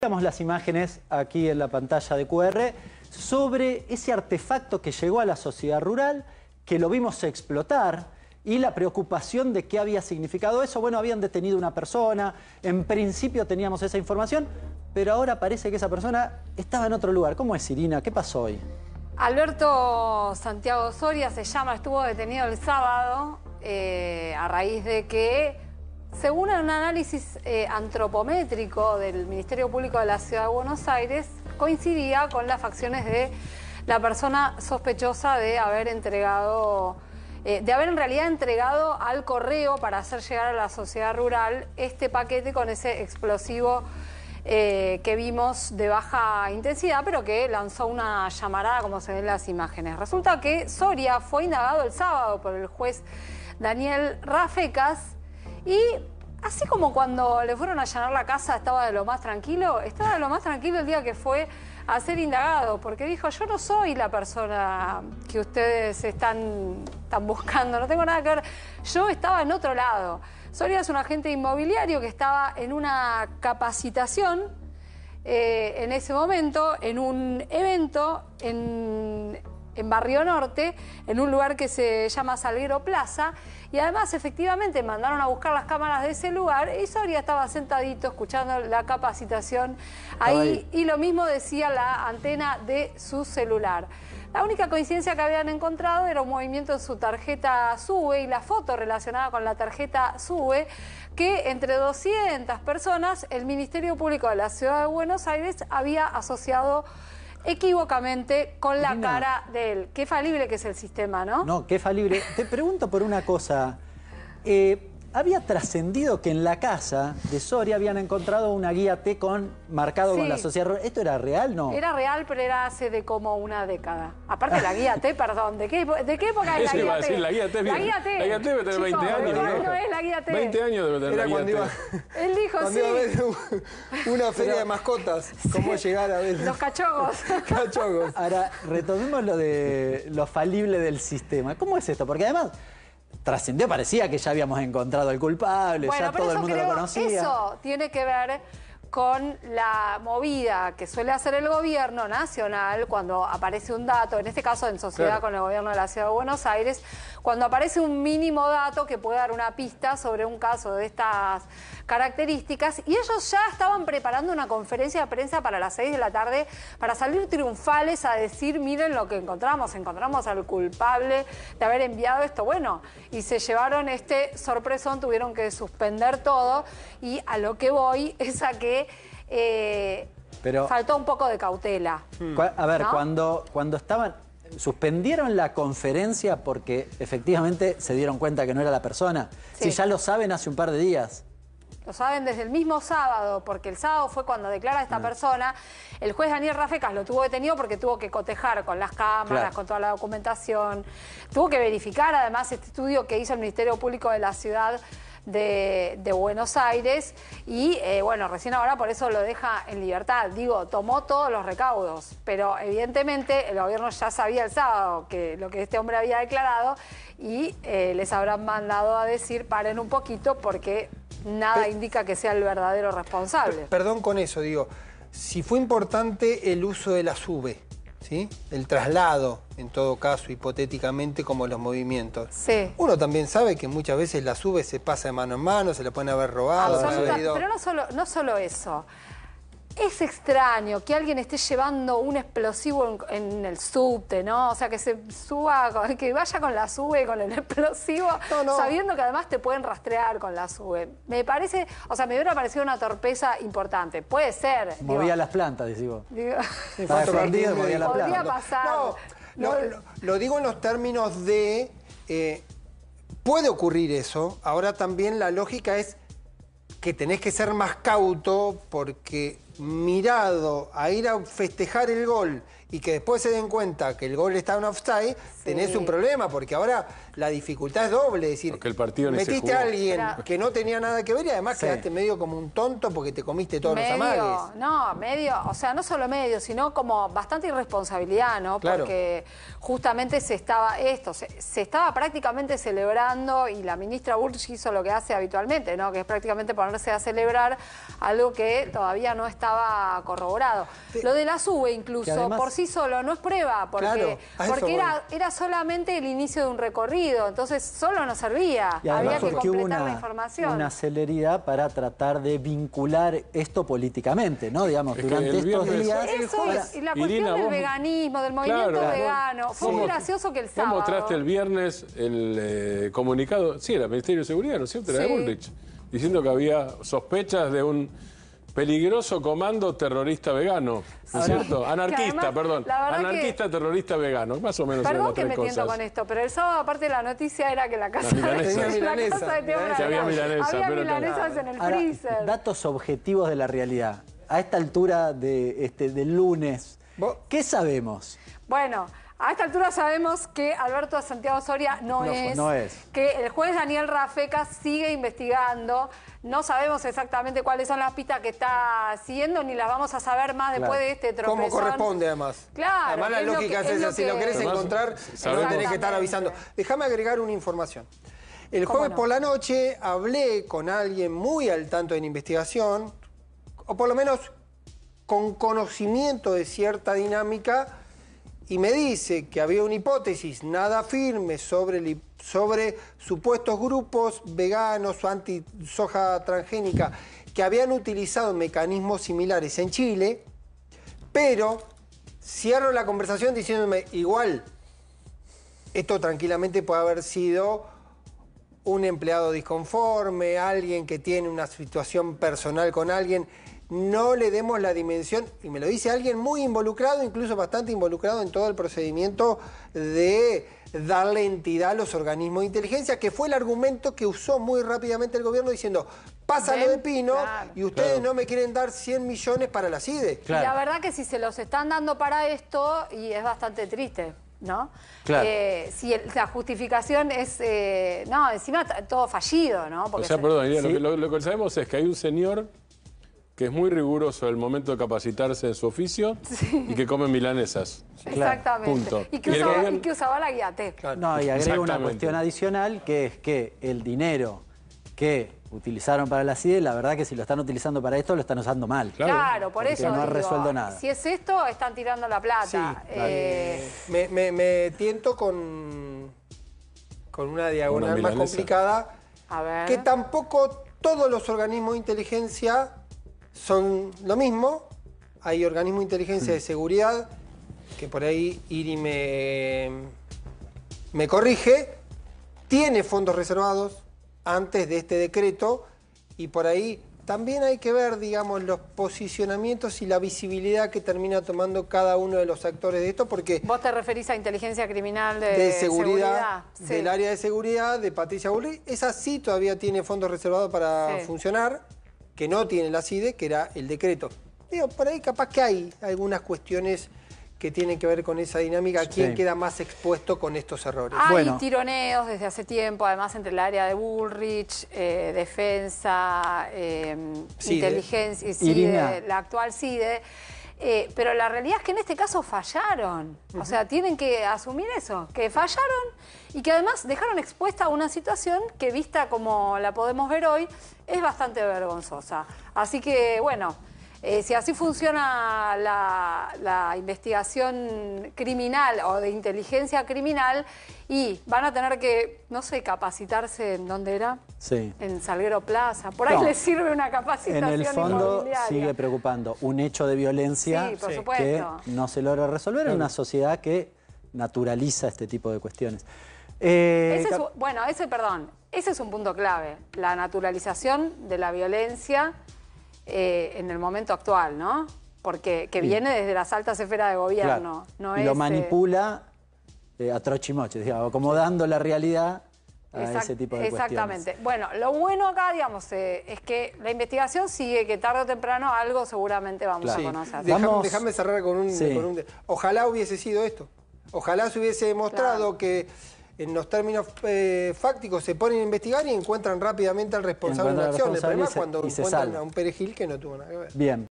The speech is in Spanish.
Veamos las imágenes aquí en la pantalla de QR sobre ese artefacto que llegó a la sociedad rural, que lo vimos explotar y la preocupación de qué había significado eso. Bueno, habían detenido una persona, en principio teníamos esa información, pero ahora parece que esa persona estaba en otro lugar. ¿Cómo es Irina? ¿Qué pasó hoy? Alberto Santiago Soria se llama, estuvo detenido el sábado eh, a raíz de que según un análisis eh, antropométrico del Ministerio Público de la Ciudad de Buenos Aires, coincidía con las facciones de la persona sospechosa de haber entregado, eh, de haber en realidad entregado al correo para hacer llegar a la sociedad rural este paquete con ese explosivo eh, que vimos de baja intensidad, pero que lanzó una llamarada, como se ven las imágenes. Resulta que Soria fue indagado el sábado por el juez Daniel Rafecas y así como cuando le fueron a llenar la casa estaba de lo más tranquilo, estaba de lo más tranquilo el día que fue a ser indagado, porque dijo, yo no soy la persona que ustedes están, están buscando, no tengo nada que ver, yo estaba en otro lado. Solías es un agente inmobiliario que estaba en una capacitación eh, en ese momento, en un evento en, en Barrio Norte, en un lugar que se llama Salguero Plaza, y además efectivamente mandaron a buscar las cámaras de ese lugar y Soria estaba sentadito escuchando la capacitación ahí, y lo mismo decía la antena de su celular. La única coincidencia que habían encontrado era un movimiento en su tarjeta SUBE y la foto relacionada con la tarjeta SUBE, que entre 200 personas el Ministerio Público de la Ciudad de Buenos Aires había asociado equivocamente con la cara de él. Qué falible que es el sistema, ¿no? No, qué falible. Te pregunto por una cosa. Eh, había trascendido que en la casa de Soria habían encontrado una guía T con marcado con la sociedad. ¿Esto era real, no? Era real, pero era hace de como una década. Aparte la guía T, perdón, ¿de qué, de qué época es la guía, T? la guía T? La guía T. La guía T debe tener 20 años. ¿no? no es la guía T. 20 años debe tener era la guía T. Él dijo cuando sí. Iba una feria de mascotas, cómo llegar a ver los cachogos. cachogos. Ahora retomemos lo de lo falible del sistema. ¿Cómo es esto? Porque además trascendió, parecía que ya habíamos encontrado al culpable, ya todo el mundo lo conocía. Eso tiene que ver con la movida que suele hacer el gobierno nacional cuando aparece un dato, en este caso en sociedad con el gobierno de la Ciudad de Buenos Aires, cuando aparece un mínimo dato que puede dar una pista sobre un caso de estas características. Y ellos ya estaban preparando una conferencia de prensa para las 6 de la tarde para salir triunfales a decir, miren lo que encontramos, encontramos al culpable de haber enviado esto. Bueno, y se llevaron este sorpresón, tuvieron que suspender todo y a lo que voy es a que eh, faltó un poco de cautela. Hmm. A ver, cuando, cuando estaban, suspendieron la conferencia porque efectivamente se dieron cuenta que no era la persona. Sí. Si ya lo saben hace un par de días. Lo saben desde el mismo sábado, porque el sábado fue cuando declara esta ah. persona. El juez Daniel Rafecas lo tuvo detenido porque tuvo que cotejar con las cámaras, con toda la documentación. Tuvo que verificar además este estudio que hizo el Ministerio Público de la Ciudad de, Buenos Aires y eh, bueno, recién ahora por eso lo deja en libertad. Digo, tomó todos los recaudos, pero evidentemente el gobierno ya sabía el sábado que lo que este hombre había declarado y eh, les habrán mandado a decir paren un poquito porque nada indica que sea el verdadero responsable. Perdón con eso, digo, si fue importante el uso de la SUBE ¿sí? el traslado, en todo caso, hipotéticamente, como los movimientos. Uno también sabe que muchas veces la sube, se pasa de mano en mano, se la pueden haber robado. Ah, pero no no solo eso. Es extraño que alguien esté llevando un explosivo en, el subte, ¿no? O sea, que se suba, que vaya con la sube, con el explosivo, sabiendo que además te pueden rastrear con la sube. Me parece, o sea, me hubiera parecido una torpeza importante. Puede ser. Movía las plantas, decís vos. Digo, las plantas. Podría pasar. No, lo, digo en los términos de... Eh, puede ocurrir eso. Ahora también la lógica es que tenés que ser más cauto porque mirado a ir a festejar el gol y que después se den cuenta que el gol está en offside, tenés un problema, porque ahora la dificultad es doble. Es decir, metiste a alguien que no tenía nada que ver y además quedaste medio como un tonto porque te comiste todos los amagues. No, medio, o sea, no solo medio, sino como bastante irresponsabilidad, ¿no? Porque justamente se estaba esto, se, estaba prácticamente celebrando y la ministra Burch hizo lo que hace habitualmente, ¿no? Que es prácticamente ponerse a celebrar algo que todavía no estaba corroborado. Lo de la sube incluso, por sí solo no es prueba, porque, porque era, era, solamente el inicio de un recorrido, entonces solo no servía, había que completar una, la información. Una celeridad para tratar de vincular esto políticamente, ¿no? Digamos, durante estos días. Eso es, y la cuestión del veganismo, del movimiento vegano. Fue muy gracioso que el sábado. ¿Cómo mostraste el viernes el eh, comunicado, sí, era Ministerio de Seguridad, ¿no es cierto? Era de Bullrich, diciendo que había sospechas de un Peligroso comando terrorista vegano, ¿no es cierto? Anarquista, perdón. Anarquista terrorista vegano, más o menos. Perdón que me cosas. con esto, pero el sábado aparte la noticia era que la casa de Teo milanesa, había milanesas en el freezer. Datos objetivos de la realidad. A esta altura de, este, del lunes, ¿Qué sabemos? Bueno, a esta altura sabemos que Alberto Santiago Soria no, es, no, es, que el juez Daniel Rafeca sigue investigando, no sabemos exactamente cuáles son las pistas que está haciendo ni las vamos a saber más después de este tropezón. Como corresponde además. Claro. la lógica es, esa, si lo querés encontrar, lo tenés que estar avisando. Déjame agregar una información. El jueves por la noche hablé con alguien muy al tanto en investigación, o por lo menos con conocimiento de cierta dinámica y me dice que había una hipótesis nada firme sobre, supuestos grupos veganos o anti-soja transgénica que habían utilizado mecanismos similares en Chile, pero cierro la conversación diciéndome, igual, esto tranquilamente puede haber sido un empleado disconforme, alguien que tiene una situación personal con alguien, no le demos la dimensión, y me lo dice alguien muy involucrado, incluso bastante involucrado en todo el procedimiento de darle entidad a los organismos de inteligencia, que fue el argumento que usó muy rápidamente el gobierno diciendo, pásalo de pino y ustedes no me quieren dar 100 millones para la IDE. Y la verdad que si se los están dando para esto, y es bastante triste. ¿no? Eh, si la justificación es, eh, no, encima todo fallido, ¿no? perdón, lo, que, sabemos es que hay un señor que es muy riguroso el momento de capacitarse en su oficio y que come milanesas. Exactamente. Y que, usaba, la guía No, y agrego una cuestión adicional que es que el dinero que utilizaron para la CIDE, la verdad que si lo están utilizando para esto, lo están usando mal. Claro, por eso. no ha resuelto nada. Si es esto, están tirando la plata. Eh. me, tiento con, con una diagonal más complicada. Que tampoco todos los organismos de inteligencia son lo mismo. Hay organismos de inteligencia de seguridad, que por ahí Iri me, me corrige, tiene fondos reservados, antes de este decreto y por ahí también hay que ver, digamos, los posicionamientos y la visibilidad que termina tomando cada uno de los actores de esto, porque... Vos te referís a inteligencia criminal de, seguridad, del área de seguridad de Patricia Bullrich. Esa sí todavía tiene fondos reservados para funcionar, que no tiene la CIDE, que era el decreto. Digo, por ahí capaz que hay algunas cuestiones que tienen que ver con esa dinámica, quién queda más expuesto con estos errores. Hay tironeos desde hace tiempo, además entre el área de Bullrich, eh, defensa, eh, inteligencia, CIDE, la actual CIDE. Eh, pero la realidad es que en este caso fallaron. O sea, tienen que asumir eso, que fallaron y que además dejaron expuesta una situación que vista como la podemos ver hoy, es bastante vergonzosa. Así que, bueno, eh, si así funciona la, investigación criminal o de inteligencia criminal, y van a tener que, no sé, capacitarse en dónde era. En Salguero Plaza. Por ahí les sirve una capacitación. En el fondo sigue preocupando un hecho de violencia que no se logra resolver en una sociedad que naturaliza este tipo de cuestiones. Eh, bueno, ese, perdón, ese es un punto clave, la naturalización de la violencia eh, en el momento actual, ¿no? Porque que viene desde las altas esferas de gobierno. No Lo eh, manipula eh, a trochimoche, digamos, acomodando la realidad a ese tipo de Exactamente. Bueno, lo bueno acá, digamos, es que la investigación sigue, que tarde o temprano algo seguramente vamos a conocer. Déjame cerrar con un, Ojalá hubiese sido esto. Ojalá se hubiese demostrado que en los términos eh, fácticos, se ponen a investigar y encuentran rápidamente al responsable de la acción. El problema cuando encuentran a un perejil que no tuvo nada que ver. Bien.